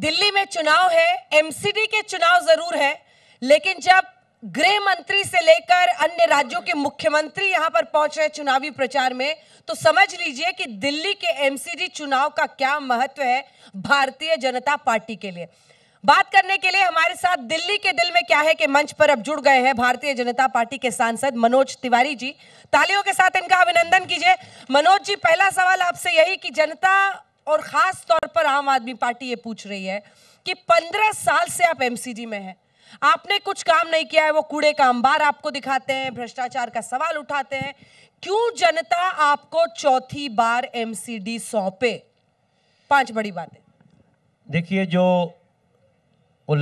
दिल्ली में चुनाव है एमसीडी के चुनाव जरूर है लेकिन जब गृह मंत्री से लेकर अन्य राज्यों के मुख्यमंत्री यहां पर पहुंच रहे चुनावी प्रचार में तो समझ लीजिए कि दिल्ली के एमसीडी चुनाव का क्या महत्व है भारतीय जनता पार्टी के लिए बात करने के लिए हमारे साथ दिल्ली के दिल में क्या है कि मंच पर अब जुड़ गए हैं भारतीय जनता पार्टी के सांसद मनोज तिवारी जी तालियों के साथ इनका अभिनंदन कीजिए मनोज जी पहला सवाल आपसे यही कि जनता और ख़ास तौर पर आम आदमी पार्टी ये पूछ रही है कि पंद्रह साल से आप एमसीडी में हैं आपने कुछ काम नहीं किया है वो कूड़े का अंबार आपको दिखाते हैं भ्रष्टाचार का सवाल उठाते हैं क्यों जनता आपको चौथी बार एमसीडी सौंपे पांच बड़ी बातें देखिए जो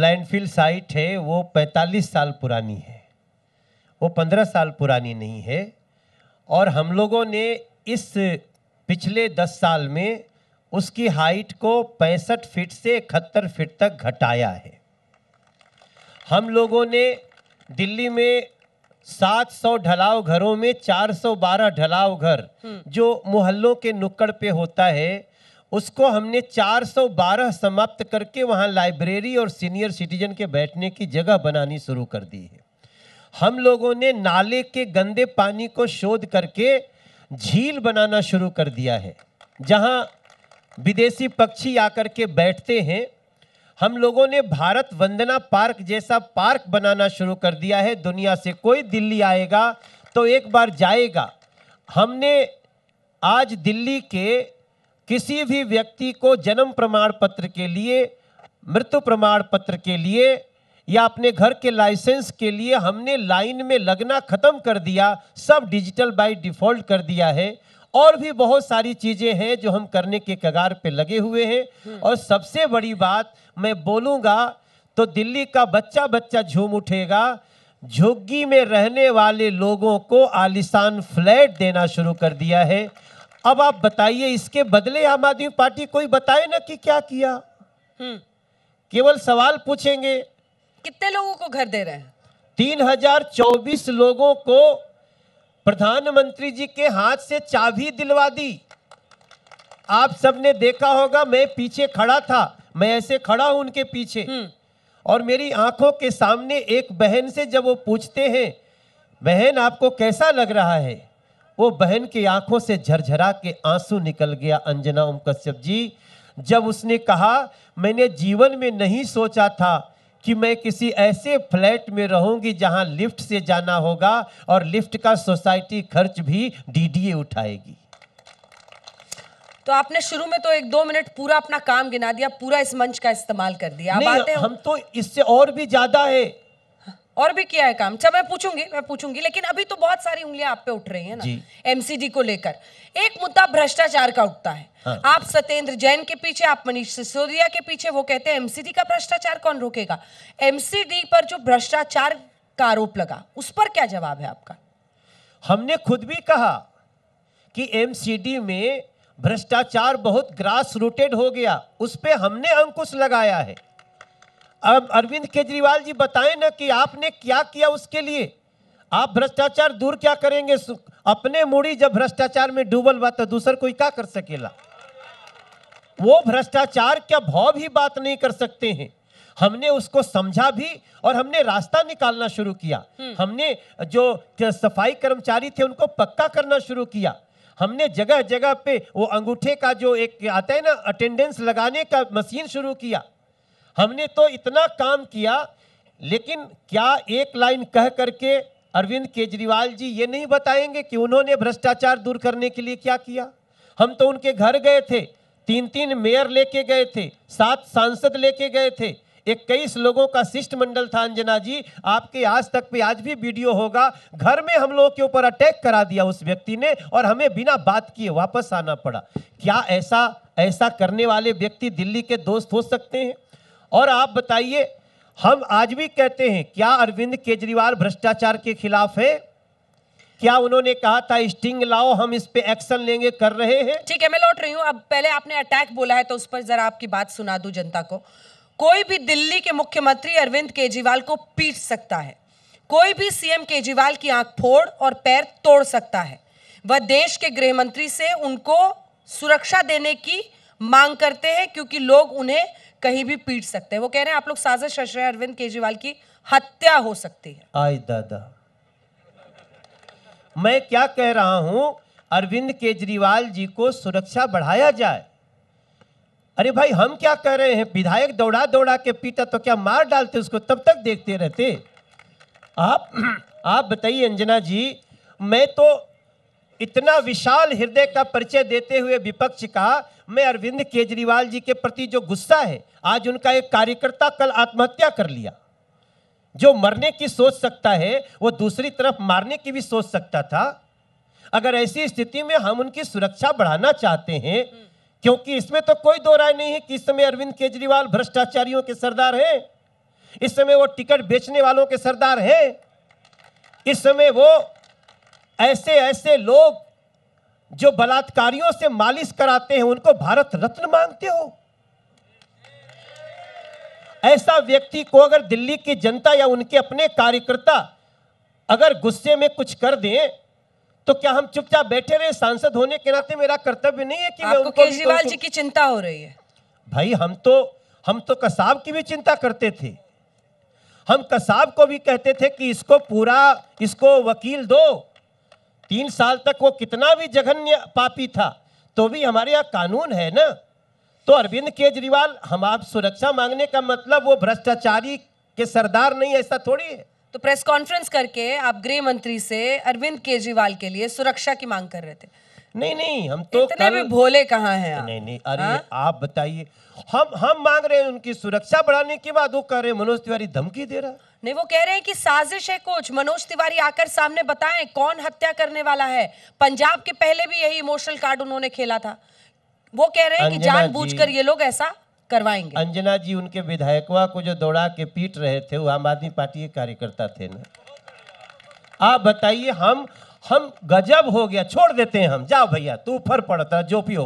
लैंडफिल साइट है वो 45 साल पुरानी है वो 15 साल पुरानी नहीं है और हम लोगों ने इस पिछले 10 साल में उसकी हाइट को पैंसठ फीट से इकहत्तर फीट तक घटाया है हम लोगों ने दिल्ली में 700 ढलाव घरों में 412 ढलाव घर हम्म। जो मोहल्लों के नुक्कड़ पे होता है उसको हमने 412 समाप्त करके वहाँ लाइब्रेरी और सीनियर सिटीजन के बैठने की जगह बनानी शुरू कर दी है हम लोगों ने नाले के गंदे पानी को शोध करके झील बनाना शुरू कर दिया है जहाँ विदेशी पक्षी आकर के बैठते हैं हम लोगों ने भारत वंदना पार्क जैसा पार्क बनाना शुरू कर दिया है दुनिया से कोई दिल्ली आएगा तो एक बार जाएगा हमने आज दिल्ली के किसी भी व्यक्ति को जन्म प्रमाण पत्र के लिए मृत्यु प्रमाण पत्र के लिए या अपने घर के लाइसेंस के लिए हमने लाइन में लगना ख़त्म कर दिया सब डिजिटल बाय डिफ़ॉल्ट कर दिया है और भी बहुत सारी चीज़ें हैं जो हम करने के कगार पे लगे हुए हैं हम्म। और सबसे बड़ी बात मैं बोलूंगा तो दिल्ली का बच्चा बच्चा झूम उठेगा झुग्गी में रहने वाले लोगों को आलिशान फ्लैट देना शुरू कर दिया है अब आप बताइए इसके बदले आम आदमी पार्टी कोई बताए ना कि क्या किया हम्म। केवल सवाल पूछेंगे कितने लोगों को घर दे रहे हैं तीन हजार चौबीस लोगों को प्रधानमंत्री जी के हाथ से चाबी दिलवा दी आप सबने देखा होगा मैं पीछे खड़ा था मैं ऐसे खड़ा हूं उनके पीछे हम्म। और मेरी आंखों के सामने एक बहन से जब वो पूछते हैं बहन आपको कैसा लग रहा है वो बहन की आंखों से झरझरा के आंसू निकल गया अंजना ओम कश्यप जी जब उसने कहा मैंने जीवन में नहीं सोचा था कि मैं किसी ऐसे फ्लैट में रहूंगी जहां लिफ्ट से जाना होगा और लिफ्ट का सोसाइटी खर्च भी डीडीए उठाएगी तो आपने शुरू में तो एक दो मिनट पूरा अपना काम गिना दिया पूरा इस मंच का इस्तेमाल कर दिया नहीं, हम तो इससे और भी ज्यादा है और भी किया है काम अच्छा मैं पूछूंगी मैं पूछूंगी लेकिन अभी तो बहुत सारी उंगलियां आप पे उठ रही है ना एमसीडी को लेकर एक मुद्दा भ्रष्टाचार का उठता है हाँ। आप सत्येंद्र जैन के पीछे आप मनीष सिसोदिया के पीछे वो कहते हैं एमसीडी का भ्रष्टाचार कौन रोकेगा एमसीडी पर जो भ्रष्टाचार का आरोप लगा उस पर क्या जवाब है आपका हमने खुद भी कहा कि एमसीडी में भ्रष्टाचार बहुत ग्रास रूटेड हो गया उस पर हमने अंकुश लगाया है अब अरविंद केजरीवाल जी बताएं ना कि आपने क्या किया उसके लिए आप भ्रष्टाचार दूर क्या करेंगे अपने मुड़ी जब भ्रष्टाचार में डूबल बात तो दूसर कोई क्या कर सकेला वो भ्रष्टाचार क्या भाव भी बात नहीं कर सकते हैं हमने उसको समझा भी और हमने रास्ता निकालना शुरू किया हम्म। हमने जो सफाई कर्मचारी थे उनको पक्का करना शुरू किया हमने जगह जगह पे वो अंगूठे का जो एक आता है ना अटेंडेंस लगाने का मशीन शुरू किया हमने तो इतना काम किया लेकिन क्या एक लाइन कह करके अरविंद केजरीवाल जी ये नहीं बताएंगे कि उन्होंने भ्रष्टाचार दूर करने के लिए क्या किया हम तो उनके घर गए थे तीन तीन मेयर लेके गए थे सात सांसद लेके गए थे इक्कीस लोगों का शिष्टमंडल था अंजना जी आपके आज तक पे आज भी वीडियो होगा घर में हम लोगों के ऊपर अटैक करा दिया उस व्यक्ति ने और हमें बिना बात किए वापस आना पड़ा क्या ऐसा ऐसा करने वाले व्यक्ति दिल्ली के दोस्त हो सकते हैं और आप बताइए हम आज भी कहते हैं क्या अरविंद केजरीवाल भ्रष्टाचार के खिलाफ है क्या उन्होंने कहा था स्टिंग लाओ हम इस पे एक्शन लेंगे कर रहे हैं ठीक है मैं लौट रही हूँ अब पहले आपने अटैक बोला है तो उस पर जरा आपकी बात सुना दू जनता को कोई भी दिल्ली के मुख्यमंत्री अरविंद केजरीवाल को पीट सकता है कोई भी सीएम केजरीवाल की आंख फोड़ और पैर तोड़ सकता है वह देश के गृह मंत्री से उनको सुरक्षा देने की मांग करते हैं क्योंकि लोग उन्हें कहीं भी पीट सकते हैं वो कह रहे हैं आप लोग साजिश रच रहे हैं अरविंद केजरीवाल की हत्या हो सकती है आई दादा मैं क्या कह रहा हूं अरविंद केजरीवाल जी को सुरक्षा बढ़ाया जाए अरे भाई हम क्या कह रहे हैं विधायक दौड़ा दौड़ा के पीटा तो क्या मार डालते उसको तब तक देखते रहते आप आप बताइए अंजना जी मैं तो इतना विशाल हृदय का परिचय देते हुए विपक्ष का मैं अरविंद केजरीवाल जी के प्रति जो गुस्सा है आज उनका एक कार्यकर्ता कल आत्महत्या कर लिया जो मरने की सोच सकता है वो दूसरी तरफ मारने की भी सोच सकता था अगर ऐसी स्थिति में हम उनकी सुरक्षा बढ़ाना चाहते हैं क्योंकि इसमें तो कोई दो राय नहीं है कि इस समय अरविंद केजरीवाल भ्रष्टाचारियों के सरदार हैं इस समय वो टिकट बेचने वालों के सरदार हैं इस समय वो ऐसे ऐसे लोग जो बलात्कारियों से मालिश कराते हैं उनको भारत रत्न मांगते हो ऐसा व्यक्ति को अगर दिल्ली की जनता या उनके अपने कार्यकर्ता अगर गुस्से में कुछ कर दें तो क्या हम चुपचाप बैठे रहे सांसद होने के नाते मेरा कर्तव्य नहीं है कि मैं उनको केजरीवाल जी की चिंता हो रही है भाई हम तो हम तो कसाब की भी चिंता करते थे हम कसाब को भी कहते थे कि इसको पूरा इसको वकील दो तीन साल तक वो कितना भी जघन्य पापी था तो भी हमारे यहाँ कानून है ना तो अरविंद केजरीवाल हम आप सुरक्षा मांगने का मतलब वो भ्रष्टाचारी के सरदार नहीं ऐसा थोड़ी है तो प्रेस कॉन्फ्रेंस करके आप गृह मंत्री से अरविंद केजरीवाल के लिए सुरक्षा की मांग कर रहे थे नहीं नहीं हम तो इतने कल... भी भोले कहाँ हैं नहीं नहीं अरे हा? आप बताइए हम हम मांग रहे हैं उनकी सुरक्षा बढ़ाने के बाद वो कह रहे मनोज तिवारी धमकी दे रहा नहीं वो कह रहे हैं कि साजिश है कोच मनोज तिवारी आकर सामने बताएं कौन हत्या करने वाला है पंजाब के पहले भी यही इमोशनल कार्ड उन्होंने खेला था वो कह रहे हैं कि जानबूझकर ये लोग ऐसा करवाएंगे अंजना जी उनके विधायक को जो दौड़ा के पीट रहे थे वो आम आदमी पार्टी के कार्यकर्ता थे ना आप बताइए हम हम गजब हो गया छोड़ देते हैं हम जाओ भैया तू फर पड़ता जो भी हो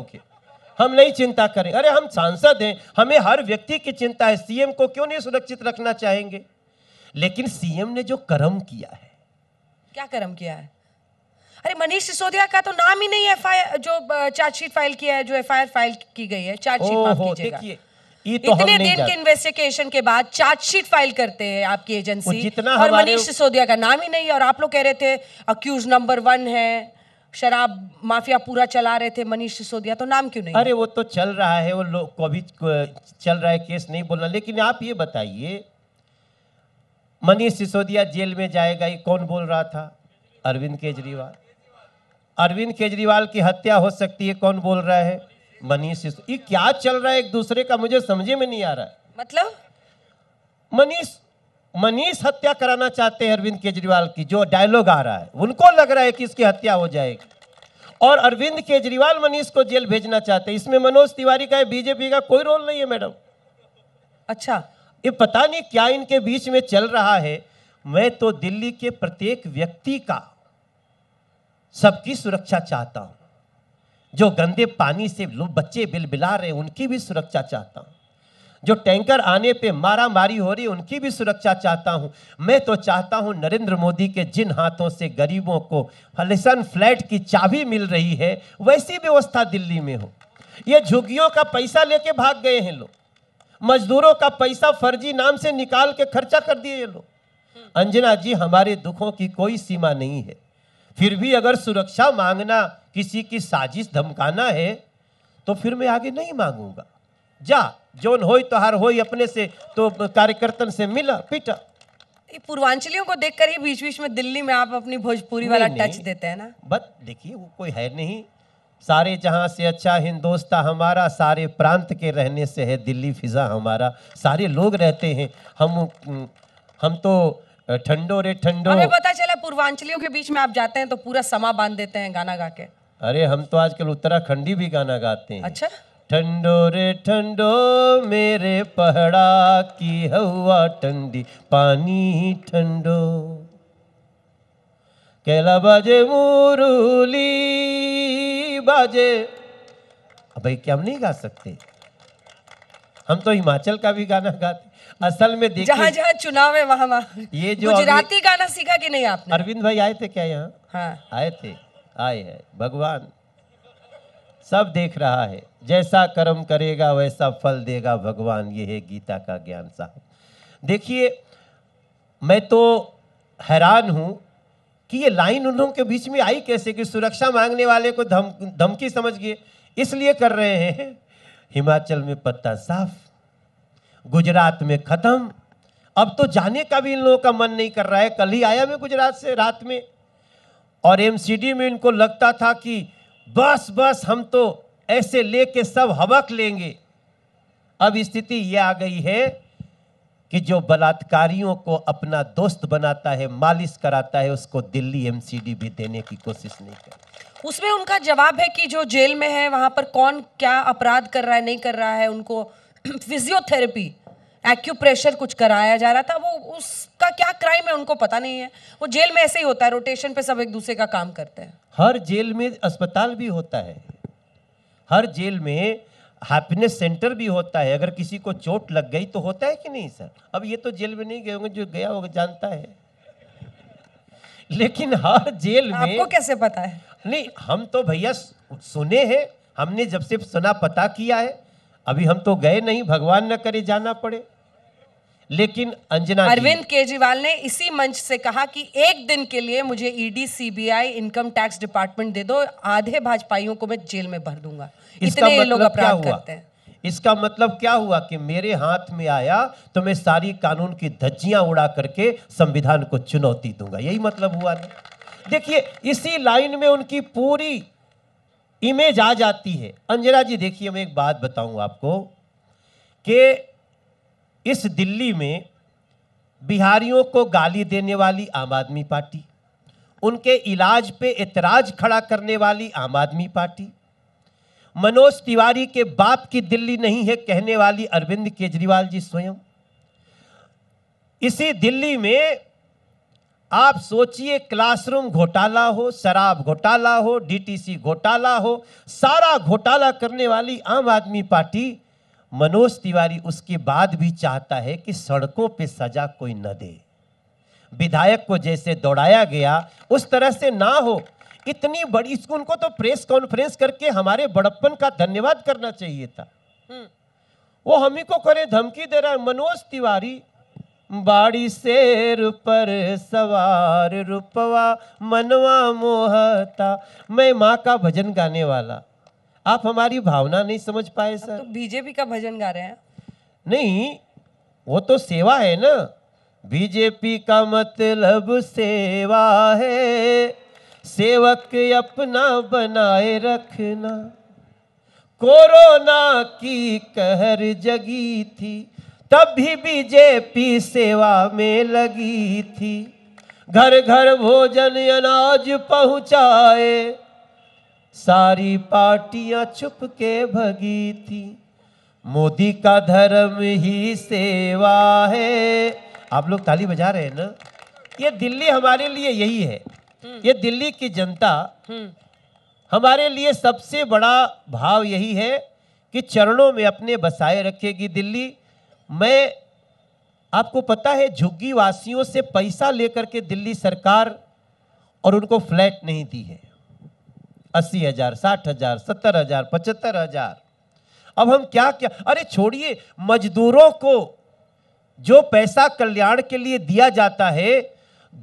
हम नहीं चिंता करें अरे हम सांसद हैं हमें हर व्यक्ति की चिंता है सीएम को क्यों नहीं सुरक्षित रखना चाहेंगे लेकिन सीएम ने जो कर्म किया है क्या कर्म किया है अरे मनीष सिसोदिया का तो नाम ही नहीं एफ जो चार्जशीट फाइल किया है जो एफ फाइल की गई है चार्जशीट माफ कीजिएगा तो इतने दिन के इन्वेस्टिगेशन के बाद चार्जशीट फाइल करते हैं आपकी एजेंसी जितना और मनीष सिसोदिया का नाम ही नहीं और आप लोग कह रहे थे अक्यूज नंबर वन है शराब माफिया पूरा चला रहे थे मनीष सिसोदिया तो नाम क्यों नहीं अरे वो तो चल रहा है वो लोग को भी चल रहा है केस नहीं बोलना लेकिन आप ये बताइए मनीष सिसोदिया जेल में जाएगा ये कौन बोल रहा था अरविंद केजरीवाल अरविंद केजरीवाल की हत्या हो सकती है कौन बोल रहा है मनीष ये क्या चल रहा है एक दूसरे का मुझे समझे में नहीं आ रहा है मतलब मनीष मनीष हत्या कराना चाहते हैं अरविंद केजरीवाल की जो डायलॉग आ रहा है उनको लग रहा है कि इसकी हत्या हो जाएगी और अरविंद केजरीवाल मनीष को जेल भेजना चाहते हैं इसमें मनोज तिवारी का बीजेपी का कोई रोल नहीं है मैडम अच्छा ये पता नहीं क्या इनके बीच में चल रहा है मैं तो दिल्ली के प्रत्येक व्यक्ति का सबकी सुरक्षा चाहता हूं जो गंदे पानी से बच्चे बिलबिला रहे उनकी भी सुरक्षा चाहता हूं जो टैंकर आने पे मारा मारी हो रही उनकी भी सुरक्षा चाहता हूं मैं तो चाहता हूँ नरेंद्र मोदी के जिन हाथों से गरीबों को हलिसन फ्लैट की चाबी मिल रही है वैसी व्यवस्था दिल्ली में हो ये झुग्गियों का पैसा लेके भाग गए हैं लोग मजदूरों का पैसा फर्जी नाम से निकाल के खर्चा कर दिए ये लोग अंजना जी हमारे दुखों की कोई सीमा नहीं है फिर भी अगर सुरक्षा मांगना किसी की साजिश धमकाना है तो फिर मैं आगे नहीं मांगूंगा जा जोन हो तो हर हो अपने से तो कार्यकर्तन से मिला पीटा पूर्वांचलियों को देखकर ही बीच बीच में दिल्ली में आप अपनी भोजपुरी वाला टच देते हैं ना बस देखिए वो कोई है नहीं सारे जहाँ से अच्छा हिंदोस्ता हमारा सारे प्रांत के रहने से है दिल्ली फिज़ा हमारा सारे लोग रहते हैं हम हम तो ठंडो रे ठंडो हमें पता चला पूर्वांचलियों के बीच में आप जाते हैं तो पूरा समा बांध देते हैं गाना गा के अरे हम तो आजकल उत्तराखंडी भी गाना गाते हैं अच्छा ठंडो रे ठंडो मेरे पहड़ा की हवा ठंडी पानी ठंडो कैला बजे मुरली बाजे भाई क्या हम नहीं गा सकते हम तो हिमाचल का भी गाना गाते असल में देखिए जहाँ जहाँ चुनाव है वहाँ वहाँ ये जो गुजराती गाना सीखा कि नहीं आपने अरविंद भाई आए थे क्या यहाँ हाँ। आए थे आए हैं भगवान सब देख रहा है जैसा कर्म करेगा वैसा फल देगा भगवान ये है गीता का ज्ञान साहब देखिए मैं तो हैरान हूँ कि ये लाइन उन लोगों के बीच में आई कैसे कि सुरक्षा मांगने वाले को धम धमकी समझ गए इसलिए कर रहे हैं हिमाचल में पत्ता साफ गुजरात में ख़त्म अब तो जाने का भी इन लोगों का मन नहीं कर रहा है कल ही आया मैं गुजरात से रात में और एमसीडी में इनको लगता था कि बस बस हम तो ऐसे लेके सब हबक लेंगे अब स्थिति यह आ गई है कि जो बलात्कारियों को अपना दोस्त बनाता है मालिश कराता है उसको दिल्ली एमसीडी भी देने की कोशिश नहीं कर उसमें उनका जवाब है कि जो जेल में है वहां पर कौन क्या अपराध कर रहा है नहीं कर रहा है उनको फिजियोथेरेपी एक्यूप्रेशर कुछ कराया जा रहा था वो उसका क्या क्राइम है उनको पता नहीं है वो जेल में ऐसे ही होता है रोटेशन पे सब एक दूसरे का काम करते हैं हर जेल में अस्पताल भी होता है हर जेल में हैप्पीनेस सेंटर भी होता है अगर किसी को चोट लग गई तो होता है कि नहीं सर अब ये तो जेल में नहीं गए होंगे जो गया होगा जानता है लेकिन हर जेल में आपको कैसे पता है नहीं हम तो भैया सुने हैं हमने जब से सुना पता किया है अभी हम तो गए नहीं भगवान न करे जाना पड़े लेकिन अंजना अरविंद केजरीवाल ने इसी मंच से कहा कि एक दिन के लिए मुझे ED CBI income tax department दे दो आधे भाजपाइयों को मैं जेल में भर दूंगा इसका इतने मतलब लोग अपराध करते हैं इसका मतलब क्या हुआ कि मेरे हाथ में आया तो मैं सारी कानून की धज्जियां उड़ा करके संविधान को चुनौती दूंगा यही मतलब हुआ ना देखिए इसी लाइन में उनकी पूरी इमेज आ जाती है अंजना जी देखिए मैं एक बात बताऊं आपको कि इस दिल्ली में बिहारियों को गाली देने वाली आम आदमी पार्टी उनके इलाज पे एतराज खड़ा करने वाली आम आदमी पार्टी मनोज तिवारी के बाप की दिल्ली नहीं है कहने वाली अरविंद केजरीवाल जी स्वयं इसी दिल्ली में आप सोचिए क्लासरूम घोटाला हो शराब घोटाला हो डीटीसी घोटाला हो सारा घोटाला करने वाली आम आदमी पार्टी मनोज तिवारी उसके बाद भी चाहता है कि सड़कों पे सजा कोई न दे विधायक को जैसे दौड़ाया गया उस तरह से ना हो इतनी बड़ी उनको तो प्रेस कॉन्फ्रेंस करके हमारे बड़प्पन का धन्यवाद करना चाहिए था हम्म। वो हम ही को करे धमकी दे रहा है मनोज तिवारी बाड़ी शेर पर सवार रूपवा मनवा मोहता मैं माँ का भजन गाने वाला आप हमारी भावना नहीं समझ पाए तो सर तो बीजेपी का भजन गा रहे हैं नहीं वो तो सेवा है ना बीजेपी का मतलब सेवा है सेवक अपना बनाए रखना कोरोना की कहर जगी थी तब भी बीजेपी सेवा में लगी थी घर घर भोजन अनाज पहुंचाए सारी पार्टियां छुप के भगी थी मोदी का धर्म ही सेवा है आप लोग ताली बजा रहे हैं ना ये दिल्ली हमारे लिए यही है हम्म। ये दिल्ली की जनता हम्म। हमारे लिए सबसे बड़ा भाव यही है कि चरणों में अपने बसाए रखेगी दिल्ली मैं आपको पता है झुग्गी वासियों से पैसा लेकर के दिल्ली सरकार और उनको फ्लैट नहीं दी है अस्सी हजार साठ हजार सत्तर हजार पचहत्तर हजार अब हम क्या क्या अरे छोड़िए मजदूरों को जो पैसा कल्याण के लिए दिया जाता है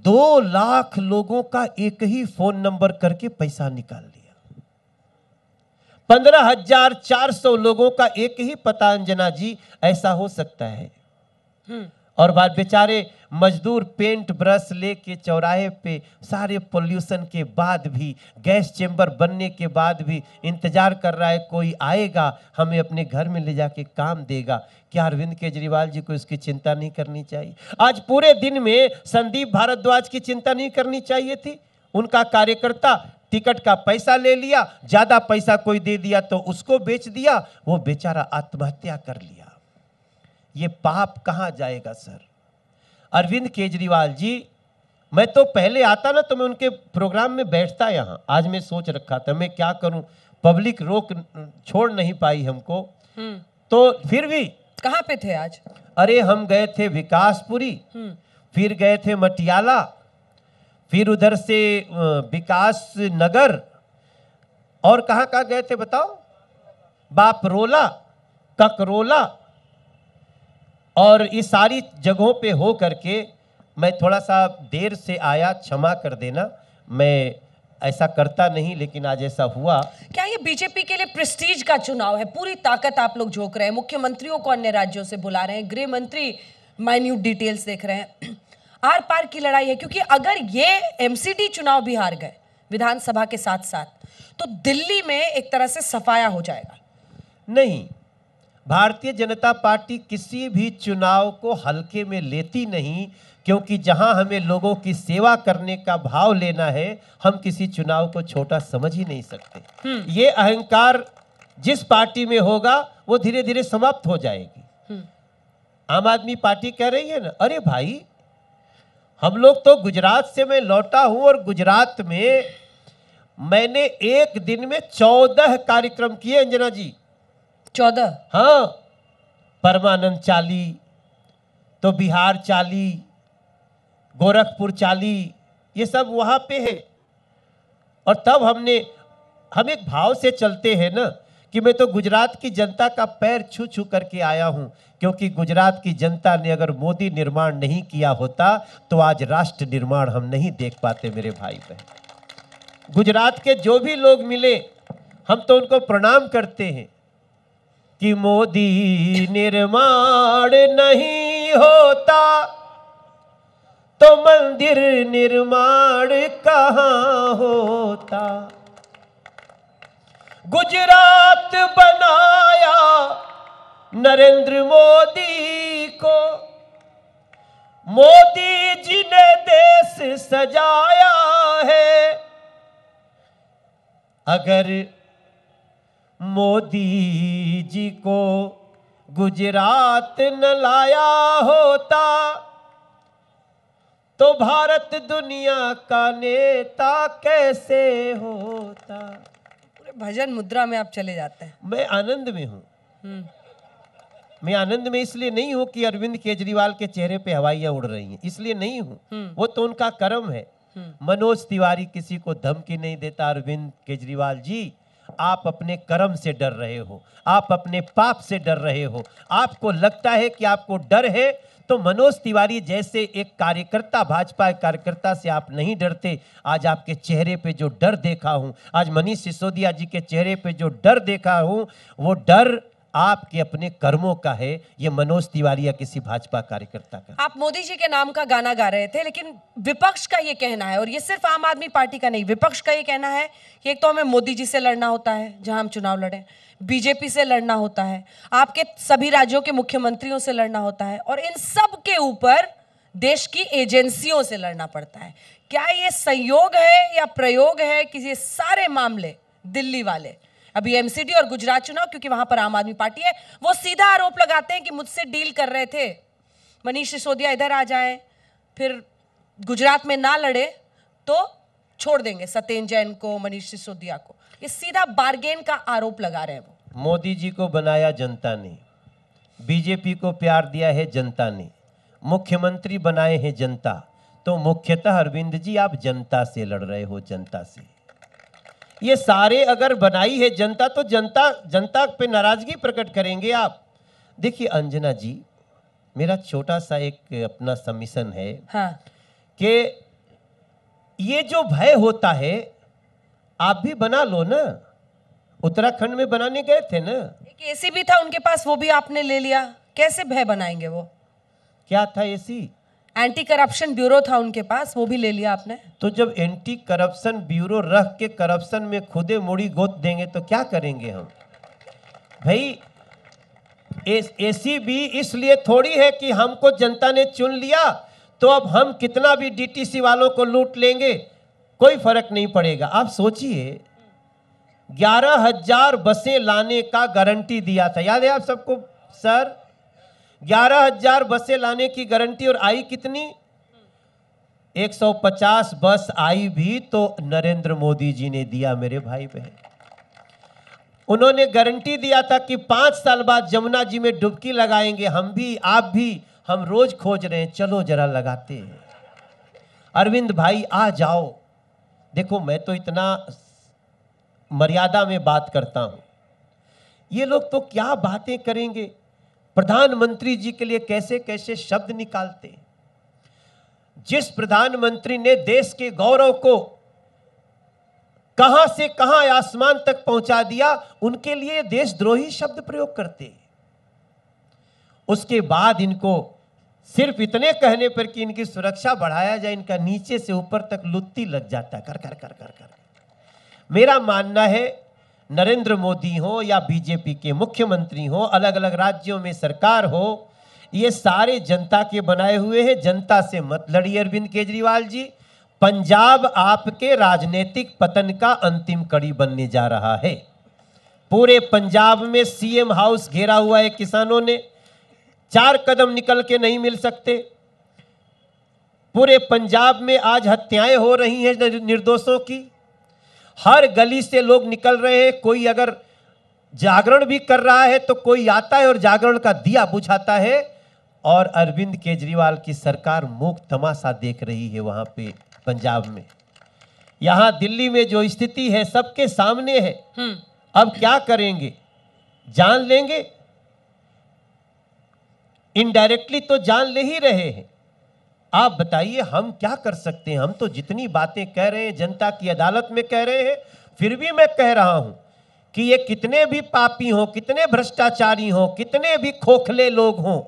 दो लाख लोगों का एक ही फोन नंबर करके पैसा निकाल लिया पंद्रह हजार चार सौ लोगों का एक ही पता अंजना जी ऐसा हो सकता है हम्म। और बाद बेचारे मजदूर पेंट ब्रश लेके चौराहे पे सारे पोल्यूशन के बाद भी गैस चेम्बर बनने के बाद भी इंतज़ार कर रहा है कोई आएगा हमें अपने घर में ले जाके काम देगा क्या अरविंद केजरीवाल जी को इसकी चिंता नहीं करनी चाहिए आज पूरे दिन में संदीप भारद्वाज की चिंता नहीं करनी चाहिए थी उनका कार्यकर्ता टिकट का पैसा ले लिया ज़्यादा पैसा कोई दे दिया तो उसको बेच दिया वो बेचारा आत्महत्या कर लिया ये पाप कहाँ जाएगा सर अरविंद केजरीवाल जी मैं तो पहले आता ना तो मैं उनके प्रोग्राम में बैठता यहाँ आज मैं सोच रखा था मैं क्या करूँ पब्लिक रोक छोड़ नहीं पाई हमको हम्म। तो फिर भी कहाँ पे थे आज अरे हम गए थे विकासपुरी हम्म। फिर गए थे मटियाला फिर उधर से विकास नगर और कहाँ कहाँ गए थे बताओ बापरोला ककरोला और इस सारी जगहों पे हो करके मैं थोड़ा सा देर से आया क्षमा कर देना मैं ऐसा करता नहीं लेकिन आज ऐसा हुआ क्या ये बीजेपी के लिए प्रेस्टीज का चुनाव है पूरी ताकत आप लोग झोंक रहे हैं मुख्यमंत्रियों को अन्य राज्यों से बुला रहे हैं गृह मंत्री माइन्यूट डिटेल्स देख रहे हैं आर पार की लड़ाई है क्योंकि अगर ये एमसीडी चुनाव भी हार गए विधानसभा के साथ साथ तो दिल्ली में एक तरह से सफाया हो जाएगा नहीं भारतीय जनता पार्टी किसी भी चुनाव को हल्के में लेती नहीं क्योंकि जहां हमें लोगों की सेवा करने का भाव लेना है हम किसी चुनाव को छोटा समझ ही नहीं सकते हम्म। ये अहंकार जिस पार्टी में होगा वो धीरे धीरे समाप्त हो जाएगी हम्म। आम आदमी पार्टी कह रही है ना अरे भाई हम लोग तो गुजरात से मैं लौटा हूं और गुजरात में मैंने एक दिन में चौदह कार्यक्रम किए अंजना जी चौदह हाँ परमानंद चाली तो बिहार चाली गोरखपुर चाली ये सब वहाँ पे है और तब हमने हम एक भाव से चलते हैं ना कि मैं तो गुजरात की जनता का पैर छू छू करके आया हूँ क्योंकि गुजरात की जनता ने अगर मोदी निर्माण नहीं किया होता तो आज राष्ट्र निर्माण हम नहीं देख पाते मेरे भाई बहन गुजरात के जो भी लोग मिले हम तो उनको प्रणाम करते हैं कि मोदी निर्माण नहीं होता तो मंदिर निर्माण कहाँ होता गुजरात बनाया नरेंद्र मोदी को मोदी जी ने देश सजाया है अगर मोदी जी को गुजरात न लाया होता तो भारत दुनिया का नेता कैसे होता भजन मुद्रा में आप चले जाते हैं मैं आनंद में हूँ हम्म। मैं आनंद में इसलिए नहीं हूँ कि अरविंद केजरीवाल के चेहरे पे हवाइया उड़ रही हैं इसलिए नहीं हूँ हम्म। वो तो उनका कर्म है हम्म। मनोज तिवारी किसी को धमकी नहीं देता अरविंद केजरीवाल जी आप अपने कर्म से डर रहे हो आप अपने पाप से डर रहे हो आपको लगता है कि आपको डर है तो मनोज तिवारी जैसे एक कार्यकर्ता भाजपा कार्यकर्ता से आप नहीं डरते आज आपके चेहरे पे जो डर देखा हूँ आज मनीष सिसोदिया जी के चेहरे पे जो डर देखा हूँ वो डर आपके अपने कर्मों का है ये मनोज तिवारी या किसी भाजपा कार्यकर्ता का आप मोदी जी के नाम का गाना गा रहे थे लेकिन विपक्ष का ये कहना है और ये सिर्फ आम आदमी पार्टी का नहीं विपक्ष का ये कहना है कि एक तो हमें मोदी जी से लड़ना होता है जहां हम चुनाव लड़े बीजेपी से लड़ना होता है आपके सभी राज्यों के मुख्यमंत्रियों से लड़ना होता है और इन सब के ऊपर देश की एजेंसियों से लड़ना पड़ता है क्या ये संयोग है या प्रयोग है कि ये सारे मामले दिल्ली वाले अभी एमसीडी और गुजरात चुनाव क्योंकि वहां पर आम आदमी पार्टी है वो सीधा आरोप लगाते हैं कि मुझसे डील कर रहे थे मनीष सिसोदिया इधर आ जाए फिर गुजरात में ना लड़े तो छोड़ देंगे सत्येन जैन को मनीष सिसोदिया को ये सीधा बार्गेन का आरोप लगा रहे हैं वो मोदी जी को बनाया जनता ने बीजेपी को प्यार दिया है जनता ने मुख्यमंत्री बनाए हैं जनता तो मुख्यतः अरविंद जी आप जनता से लड़ रहे हो जनता से ये सारे अगर बनाई है जनता तो जनता जनता पे नाराज़गी प्रकट करेंगे आप देखिए अंजना जी मेरा छोटा सा एक अपना समिशन है हाँ। कि ये जो भय होता है आप भी बना लो ना उत्तराखंड में बनाने गए थे ना एक एसी भी था उनके पास वो भी आपने ले लिया कैसे भय बनाएंगे वो क्या था एसी एंटी करप्शन ब्यूरो था उनके पास वो भी ले लिया आपने तो जब एंटी करप्शन ब्यूरो रख के करप्शन में खुदे मुड़ी गोद देंगे तो क्या करेंगे हम भाई ए इसलिए थोड़ी है कि हमको जनता ने चुन लिया तो अब हम कितना भी डीटीसी वालों को लूट लेंगे कोई फर्क नहीं पड़ेगा आप सोचिए ग्यारह हजार बसें लाने का गारंटी दिया था याद है आप सबको सर ग्यारह हजार बसें लाने की गारंटी और आई कितनी 150 बस आई भी तो नरेंद्र मोदी जी ने दिया मेरे भाई बहन उन्होंने गारंटी दिया था कि पांच साल बाद जमुना जी में डुबकी लगाएंगे हम भी आप भी हम रोज खोज रहे हैं चलो जरा लगाते हैं अरविंद भाई आ जाओ देखो मैं तो इतना मर्यादा में बात करता हूं ये लोग तो क्या बातें करेंगे प्रधानमंत्री जी के लिए कैसे कैसे शब्द निकालते जिस प्रधानमंत्री ने देश के गौरव को कहां से कहां आसमान तक पहुंचा दिया उनके लिए देशद्रोही शब्द प्रयोग करते उसके बाद इनको सिर्फ इतने कहने पर कि इनकी सुरक्षा बढ़ाया जाए इनका नीचे से ऊपर तक लुत्ती लग जाता कर कर कर कर कर मेरा मानना है नरेंद्र मोदी हो या बीजेपी के मुख्यमंत्री हो अलग अलग राज्यों में सरकार हो ये सारे जनता के बनाए हुए हैं जनता से मत लड़िए अरविंद केजरीवाल जी पंजाब आपके राजनीतिक पतन का अंतिम कड़ी बनने जा रहा है पूरे पंजाब में सीएम हाउस घेरा हुआ है किसानों ने चार कदम निकल के नहीं मिल सकते पूरे पंजाब में आज हत्याएं हो रही हैं निर्दोषों की हर गली से लोग निकल रहे हैं कोई अगर जागरण भी कर रहा है तो कोई आता है और जागरण का दिया बुझाता है और अरविंद केजरीवाल की सरकार मूक तमाशा देख रही है वहां पे पंजाब में यहां दिल्ली में जो स्थिति है सबके सामने है हम्म। अब क्या करेंगे जान लेंगे इनडायरेक्टली तो जान ले ही रहे हैं आप बताइए हम क्या कर सकते हैं हम तो जितनी बातें कह रहे हैं जनता की अदालत में कह रहे हैं फिर भी मैं कह रहा हूं कि ये कितने भी पापी हो कितने भ्रष्टाचारी हों कितने भी खोखले लोग हों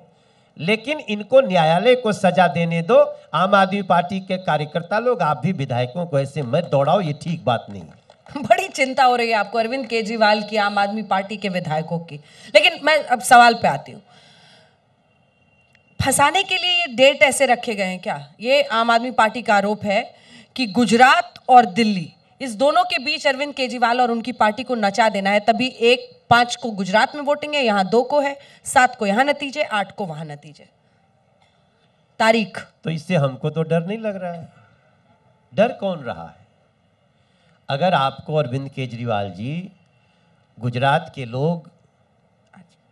लेकिन इनको न्यायालय को सजा देने दो आम आदमी पार्टी के कार्यकर्ता लोग आप भी विधायकों को ऐसे मत दौड़ाओ ये ठीक बात नहीं है बड़ी चिंता हो रही है आपको अरविंद केजरीवाल की आम आदमी पार्टी के विधायकों की लेकिन मैं अब सवाल पे आती हूँ फंसाने के लिए ये डेट ऐसे रखे गए हैं क्या ये आम आदमी पार्टी का आरोप है कि गुजरात और दिल्ली इस दोनों के बीच अरविंद केजरीवाल और उनकी पार्टी को नचा देना है तभी एक पांच को गुजरात में वोटिंग है यहाँ दो को है सात को यहाँ नतीजे आठ को वहां नतीजे तारीख तो इससे हमको तो डर नहीं लग रहा है डर कौन रहा है अगर आपको अरविंद केजरीवाल जी गुजरात के लोग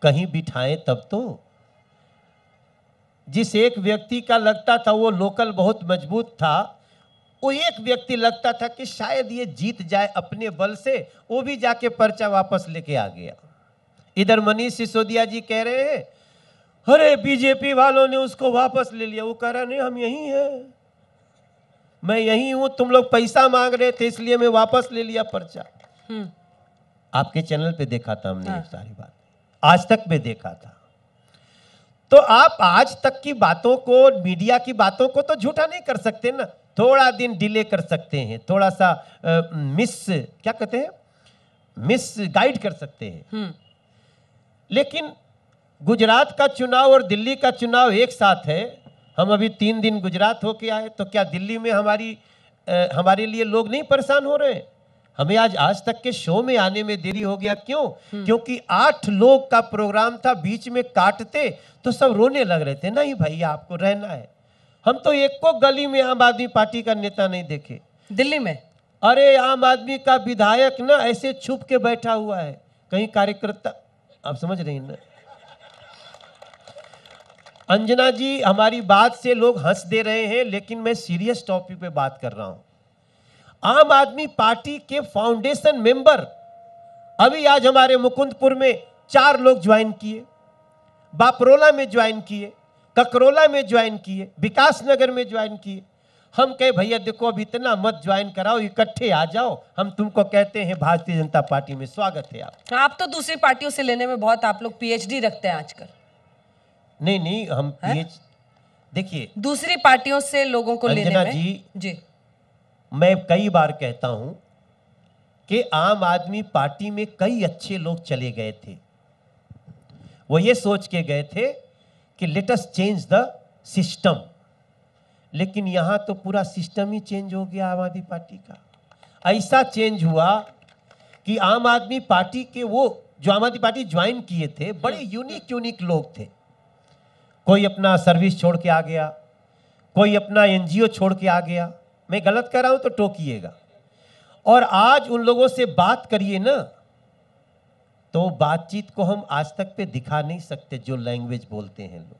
कहीं बिठाएं तब तो जिस एक व्यक्ति का लगता था वो लोकल बहुत मजबूत था वो एक व्यक्ति लगता था कि शायद ये जीत जाए अपने बल से वो भी जाके पर्चा वापस लेके आ गया इधर मनीष सिसोदिया जी कह रहे हैं अरे बीजेपी वालों ने उसको वापस ले लिया वो कह रहा नहीं हम यही हैं मैं यही हूं तुम लोग पैसा मांग रहे थे इसलिए मैं वापस ले लिया पर्चा हम्म। आपके चैनल पे देखा था हमने हाँ। सारी बात आज तक में देखा था तो आप आज तक की बातों को मीडिया की बातों को तो झूठा नहीं कर सकते ना थोड़ा दिन डिले कर सकते हैं थोड़ा सा आ, मिस क्या कहते हैं मिस गाइड कर सकते हैं हम्म। लेकिन गुजरात का चुनाव और दिल्ली का चुनाव एक साथ है हम अभी तीन दिन गुजरात होके आए तो क्या दिल्ली में हमारी आ, हमारे लिए लोग नहीं परेशान हो रहे हैं हमें आज आज तक के शो में आने में देरी हो गया क्यों हम्म। क्योंकि आठ लोग का प्रोग्राम था बीच में काटते तो सब रोने लग रहे थे नहीं भाई आपको रहना है हम तो एक को गली में आम आदमी पार्टी का नेता नहीं देखे दिल्ली में अरे आम आदमी का विधायक ना ऐसे छुप के बैठा हुआ है कहीं कार्यकर्ता आप समझ रहे ना अंजना जी हमारी बात से लोग हंस दे रहे हैं लेकिन मैं सीरियस टॉपिक पे बात कर रहा हूँ आम आदमी पार्टी के फाउंडेशन मेंबर अभी आज हमारे मुकुंदपुर में चार लोग ज्वाइन किए बापरोला में ज्वाइन किए ककरोला में ज्वाइन किए विकास नगर में ज्वाइन किए हम कहे भैया देखो अब इतना मत ज्वाइन कराओ इकट्ठे आ जाओ हम तुमको कहते हैं भारतीय जनता पार्टी में स्वागत है आप आप तो दूसरी पार्टियों से लेने में बहुत आप लोग पीएचडी रखते हैं आजकल नहीं नहीं हम पीएच देखिए दूसरी पार्टियों से लोगों को लेने में जी जी मैं कई बार कहता हूं कि आम आदमी पार्टी में कई अच्छे लोग चले गए थे वो ये सोच के गए थे कि let us change the system लेकिन यहाँ तो पूरा सिस्टम ही चेंज हो गया आम आदमी पार्टी का ऐसा चेंज हुआ कि आम आदमी पार्टी के वो जो आम आदमी पार्टी ज्वाइन किए थे बड़े यूनिक यूनिक लोग थे कोई अपना सर्विस छोड़ के आ गया कोई अपना एनजीओ छोड़ के आ गया मैं गलत कर रहा हूं तो टोकिएगा और आज उन लोगों से बात करिए ना तो बातचीत को हम आज तक पे दिखा नहीं सकते जो लैंग्वेज बोलते हैं लोग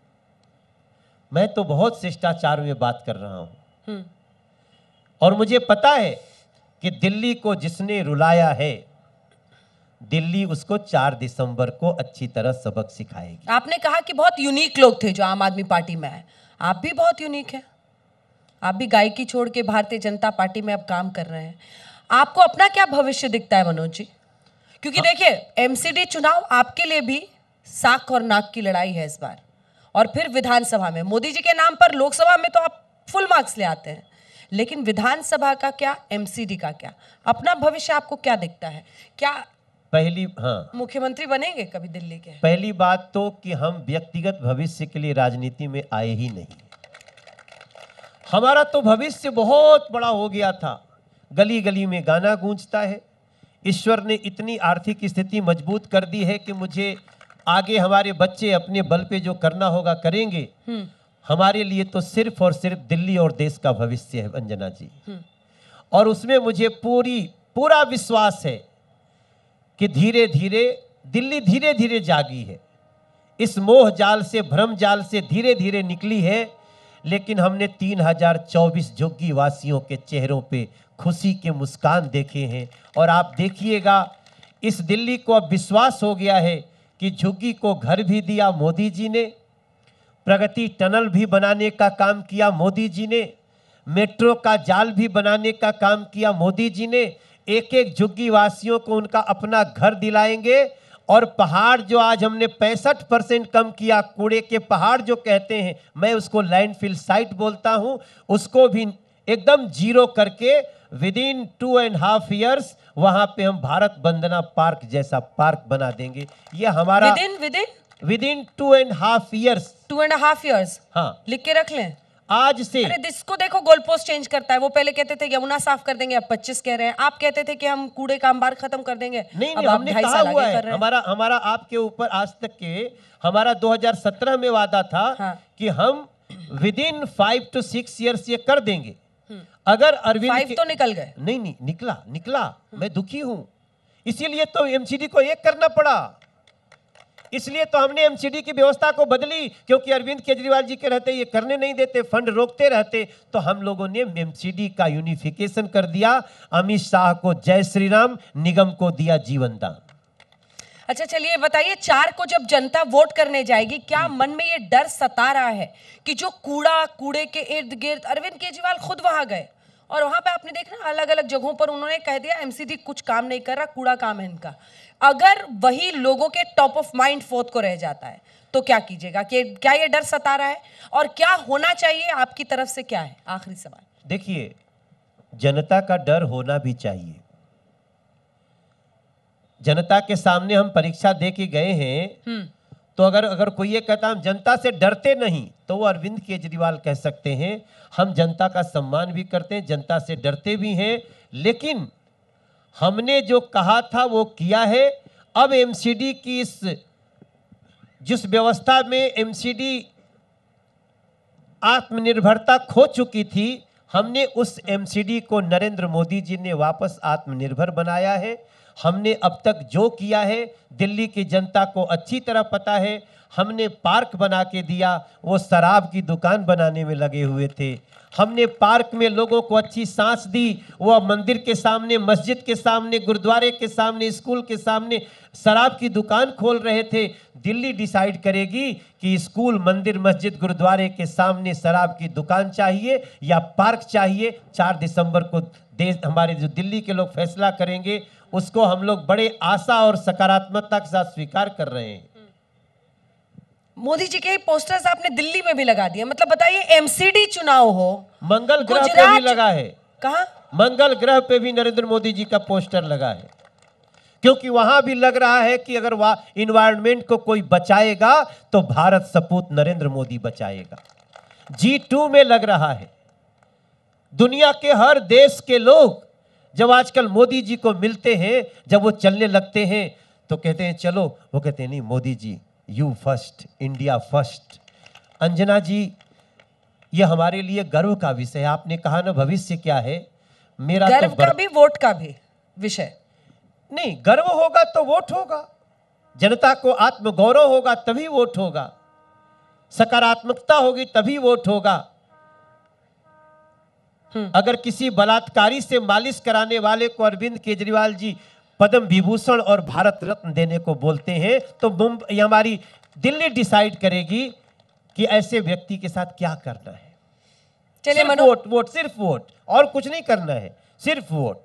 मैं तो बहुत शिष्टाचार में बात कर रहा हूं हम्म। और मुझे पता है कि दिल्ली को जिसने रुलाया है दिल्ली उसको 4 दिसंबर को अच्छी तरह सबक सिखाएगी आपने कहा कि बहुत यूनिक लोग थे जो आम आदमी पार्टी में आए आप भी बहुत यूनिक हैं आप भी गायकी छोड़ के भारतीय जनता पार्टी में अब काम कर रहे हैं आपको अपना क्या भविष्य दिखता है मनोज जी क्योंकि हाँ। देखिए एमसीडी चुनाव आपके लिए भी साख और नाक की लड़ाई है इस बार और फिर विधानसभा में मोदी जी के नाम पर लोकसभा में तो आप फुल मार्क्स ले आते हैं लेकिन विधानसभा का क्या एमसीडी का क्या अपना भविष्य आपको क्या दिखता है क्या पहली हाँ मुख्यमंत्री बनेंगे कभी दिल्ली के पहली बात तो कि हम व्यक्तिगत भविष्य के लिए राजनीति में आए ही नहीं हमारा तो भविष्य बहुत बड़ा हो गया था गली गली में गाना गूंजता है ईश्वर ने इतनी आर्थिक स्थिति मजबूत कर दी है कि मुझे आगे हमारे बच्चे अपने बल पे जो करना होगा करेंगे हम्म। हमारे लिए तो सिर्फ और सिर्फ दिल्ली और देश का भविष्य है अंजना जी हम्म। और उसमें मुझे पूरी पूरा विश्वास है कि धीरे धीरे दिल्ली धीरे धीरे जागी है इस मोह जाल से भ्रम जाल से धीरे धीरे निकली है लेकिन हमने 3024 जोगी वासियों के चेहरों पे खुशी के मुस्कान देखे हैं और आप देखिएगा इस दिल्ली को अब विश्वास हो गया है कि झुग्गी को घर भी दिया मोदी जी ने प्रगति टनल भी बनाने का काम किया मोदी जी ने मेट्रो का जाल भी बनाने का काम किया मोदी जी ने एक एक झुग्गी वासियों को उनका अपना घर दिलाएंगे और पहाड़ जो आज हमने पैंसठ परसेंट कम किया कूड़े के पहाड़ जो कहते हैं मैं उसको लैंडफिल साइट बोलता हूं उसको भी एकदम जीरो करके within two and half years वहां पे हम भारत बंदना पार्क जैसा पार्क बना देंगे ये हमारा within within within two and half years two and half years हाँ लिख के रख लें आज से अरे इसको देखो गोल पोस्ट चेंज करता है वो पहले कहते थे यमुना साफ कर देंगे अब 25 कह रहे हैं आप कहते थे कि हम कूड़े काम बार खत्म कर देंगे नहीं, अब नहीं हमने कहा हुआ है हमारा हमारा आपके ऊपर आज तक के हमारा 2017 में वादा था हाँ। कि हम within five to six years ये कर देंगे हम्म। अगर अरविंद फाइव तो निकल गए नहीं नहीं निकला निकला हम्म। मैं दुखी हूँ इसीलिए तो एमसीडी को एक करना पड़ा इसलिए तो हमने एमसीडी की व्यवस्था को बदली क्योंकि अरविंद केजरीवाल जी के रहते ये करने नहीं देते फंड रोकते रहते तो हम लोगों ने एमसीडी का यूनिफिकेशन कर दिया अमित शाह को जय श्री राम निगम को दिया जीवन दान अच्छा चलिए बताइए चार को जब जनता वोट करने जाएगी क्या हम्म। मन में ये डर सता रहा है कि जो कूड़ा कूड़े के इर्द गिर्द अरविंद केजरीवाल खुद वहां गए और वहां पे आपने देखना अलग अलग जगहों पर उन्होंने कह दिया एमसीडी कुछ काम नहीं कर रहा कूड़ा काम है इनका अगर वही लोगों के टॉप ऑफ माइंड फोर्थ को रह जाता है तो क्या कीजिएगा कि क्या ये डर सता रहा है और क्या होना चाहिए आपकी तरफ से क्या है आखिरी सवाल देखिए जनता का डर होना भी चाहिए जनता के सामने हम परीक्षा दे के गए हैं हम्म। तो अगर अगर कोई ये कहता हम जनता से डरते नहीं तो वो अरविंद केजरीवाल कह सकते हैं हम जनता का सम्मान भी करते हैं जनता से डरते भी हैं लेकिन हमने जो कहा था वो किया है अब एमसीडी की इस जिस व्यवस्था में एमसीडी आत्मनिर्भरता खो चुकी थी हमने उस एमसीडी को नरेंद्र मोदी जी ने वापस आत्मनिर्भर बनाया है हमने अब तक जो किया है दिल्ली की जनता को अच्छी तरह पता है हमने पार्क बना के दिया वो शराब की दुकान बनाने में लगे हुए थे हमने पार्क में लोगों को अच्छी सांस दी वह मंदिर के सामने मस्जिद के सामने गुरुद्वारे के सामने स्कूल के सामने शराब की दुकान खोल रहे थे दिल्ली डिसाइड करेगी कि स्कूल मंदिर मस्जिद गुरुद्वारे के सामने शराब की दुकान चाहिए या पार्क चाहिए चार दिसंबर को देश हमारे जो दिल्ली के लोग फैसला करेंगे उसको हम लोग बड़े आशा और सकारात्मकता के साथ स्वीकार कर रहे हैं मोदी जी के पोस्टर्स आपने दिल्ली में भी लगा दिए मतलब बताइए एमसीडी चुनाव हो मंगल ग्रह पे भी लगा है कहा मंगल ग्रह पे भी नरेंद्र मोदी जी का पोस्टर लगा है क्योंकि वहां भी लग रहा है कि अगर वह इन्वायरमेंट को कोई बचाएगा तो भारत सपूत नरेंद्र मोदी बचाएगा जी टू में लग रहा है दुनिया के हर देश के लोग जब आजकल मोदी जी को मिलते हैं जब वो चलने लगते हैं तो कहते हैं चलो वो कहते हैं नहीं Modi ji you first India first Anjana ji ये हमारे लिए गर्व का विषय है आपने कहा ना भविष्य क्या है मेरा तो गर्व तो का भी वोट का भी विषय नहीं गर्व होगा तो वोट होगा जनता को आत्मगौरव होगा तभी वोट होगा सकारात्मकता होगी तभी वोट होगा हम्म। अगर किसी बलात्कारी से मालिश कराने वाले को अरविंद केजरीवाल जी पद्म विभूषण और भारत रत्न देने को बोलते हैं तो मुंबई हमारी दिल्ली डिसाइड करेगी कि ऐसे व्यक्ति के साथ क्या करना है चलिए वोट वोट सिर्फ वोट और कुछ नहीं करना है सिर्फ वोट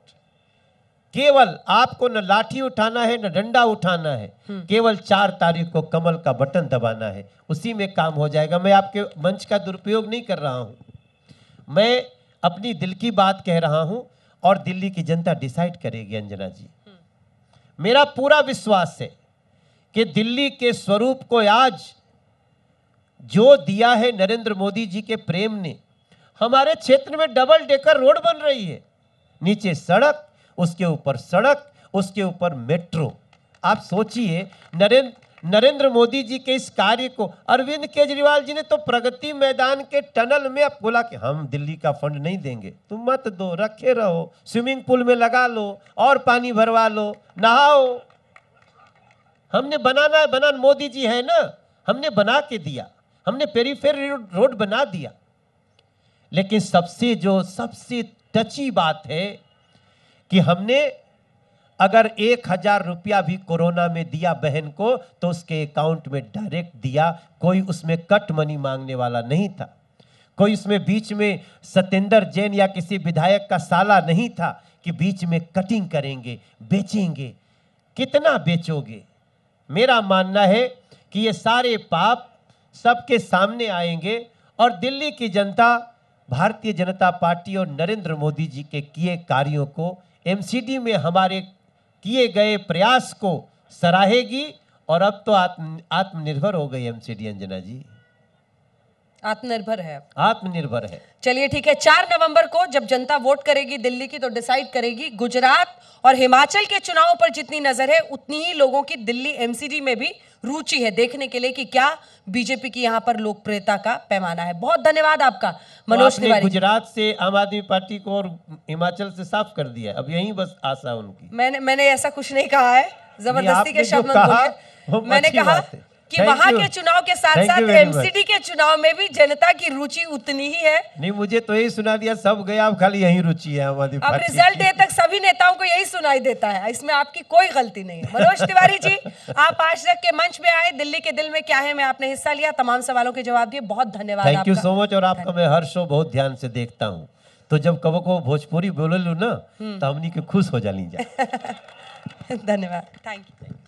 केवल आपको न लाठी उठाना है न डंडा उठाना है हम्म। केवल चार तारीख को कमल का बटन दबाना है उसी में काम हो जाएगा मैं आपके मंच का दुरुपयोग नहीं कर रहा हूं मैं अपनी दिल की बात कह रहा हूं और दिल्ली की जनता डिसाइड करेगी अंजना जी मेरा पूरा विश्वास है कि दिल्ली के स्वरूप को आज जो दिया है नरेंद्र मोदी जी के प्रेम ने हमारे क्षेत्र में डबल डेकर रोड बन रही है नीचे सड़क उसके ऊपर सड़क उसके ऊपर मेट्रो आप सोचिए नरेंद्र नरेंद्र मोदी जी के इस कार्य को अरविंद केजरीवाल जी ने तो प्रगति मैदान के टनल में अब बोला कि हम दिल्ली का फंड नहीं देंगे तुम मत दो रखे रहो स्विमिंग पूल में लगा लो और पानी भरवा लो नहाओ हमने बनाना है बना मोदी जी है ना हमने बना के दिया हमने पेरीफेर रोड बना दिया लेकिन सबसे जो सबसे टची बात है कि हमने अगर एक हजार रुपया भी कोरोना में दिया बहन को तो उसके अकाउंट में डायरेक्ट दिया कोई उसमें कट मनी मांगने वाला नहीं था कोई उसमें बीच में सत्येंद्र जैन या किसी विधायक का साला नहीं था कि बीच में कटिंग करेंगे बेचेंगे कितना बेचोगे मेरा मानना है कि ये सारे पाप सबके सामने आएंगे और दिल्ली की जनता भारतीय जनता पार्टी और नरेंद्र मोदी जी के किए कार्यों को एमसीडी में हमारे किए गए प्रयास को सराहेगी और अब तो आत्म आत्मनिर्भर हो गई एमसीडी अंजना जी आत्मनिर्भर है आत्मनिर्भर है चलिए ठीक है चार नवंबर को जब जनता वोट करेगी दिल्ली की तो डिसाइड करेगी गुजरात और हिमाचल के चुनावों पर जितनी नजर है उतनी ही लोगों की दिल्ली एमसीडी में भी रुचि है देखने के लिए कि क्या बीजेपी की यहाँ पर लोकप्रियता का पैमाना है बहुत धन्यवाद आपका मनोज तिवारी गुजरात से आम आदमी पार्टी को और हिमाचल से साफ कर दिया अब यही बस आशा उनकी मैंने मैंने ऐसा कुछ नहीं कहा है जबरदस्ती के शब्द मैंने कहा कि वहाँ के चुनाव के साथ साथ एमसीडी के चुनाव में भी जनता की रुचि उतनी ही है नहीं मुझे तो यही सुना दिया सब गया अब खाली यही रुचि है हमारी अब रिजल्ट डे तक सभी नेताओं को यही सुनाई देता है इसमें आपकी कोई गलती नहीं है मनोज तिवारी जी आप आज तक के मंच में आए दिल्ली के दिल में क्या है मैं आपने हिस्सा लिया तमाम सवालों के जवाब दिए बहुत धन्यवाद थैंक यू सो मच और आपका मैं हर शो बहुत ध्यान से देखता हूँ तो जब कबो को भोजपुरी बोले लू ना तो हमनी हम्म। के खुश हो जानी धन्यवाद थैंक यू